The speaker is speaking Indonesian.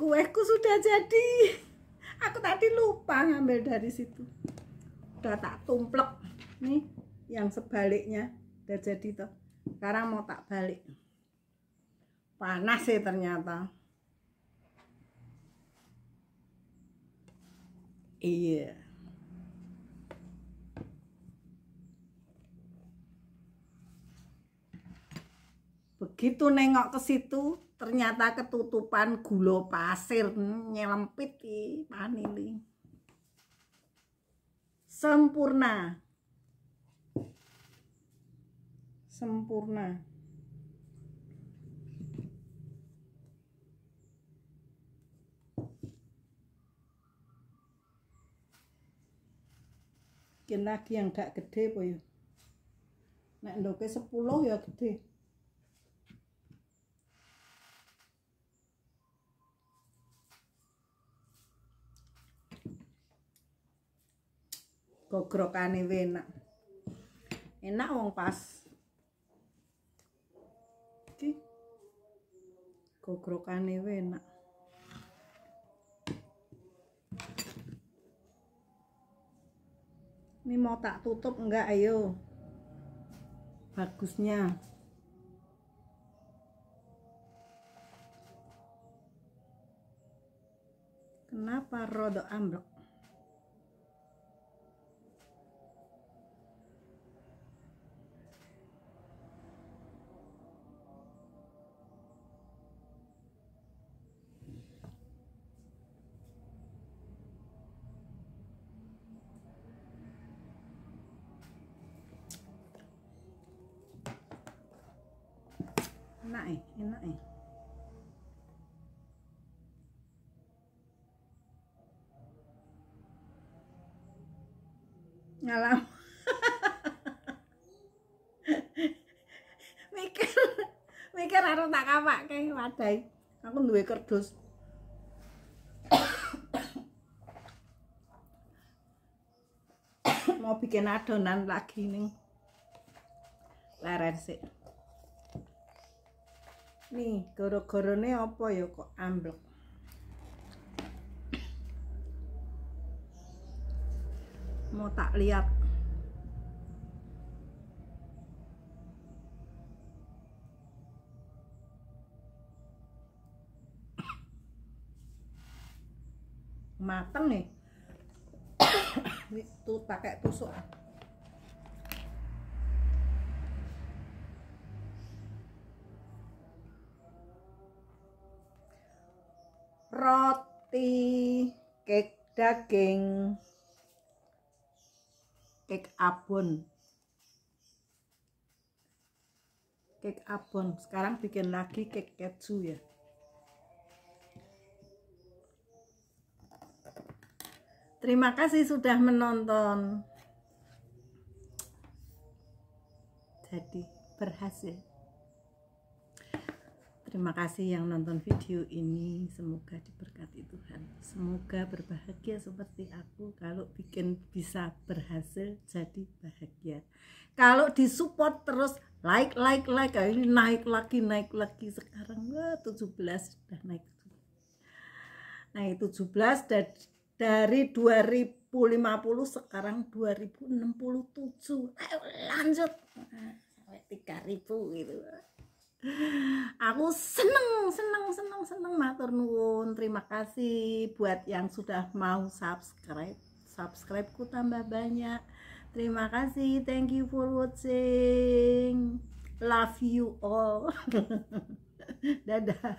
kueku sudah jadi aku tadi lupa ngambil dari situ udah tak tumplek nih yang sebaliknya udah jadi tuh sekarang mau tak balik panas sih ternyata iya begitu nengok ke situ ternyata ketutupan gula pasir hmm, nyelempit di panili sempurna sempurna Bikin lagi yang gak gede po ya. Nek ndoke ya gede. gogrokane enak. Enak wong pas. Iki gogrokane enak. Ini mau tak tutup enggak ayo. Bagusnya. Kenapa rodok amblok? enak eh enak eh ngalam mikir mikir harus tak apa kayak wadai aku duwe kerdus mau bikin adonan lagi nih leren sih nih goro-gorone apa ya kok ambil mau tak lihat mateng nih tuh pakai tusuk roti, cake daging, cake abon. Cake abon. Sekarang bikin lagi cake keju ya. Terima kasih sudah menonton. Jadi berhasil. Terima kasih yang nonton video ini. Semoga diberkati Tuhan. Semoga berbahagia seperti aku kalau bikin bisa berhasil jadi bahagia. Kalau disupport terus like like like kali ini naik lagi naik lagi sekarang wah 17 sudah naik. Naik 17 dari dari 2050 sekarang 2067. Ayo lanjut nah, sampai 3000 gitu aku seneng seneng seneng seneng matur nuwun terima kasih buat yang sudah mau subscribe subscribe ku tambah banyak terima kasih thank you for watching love you all dadah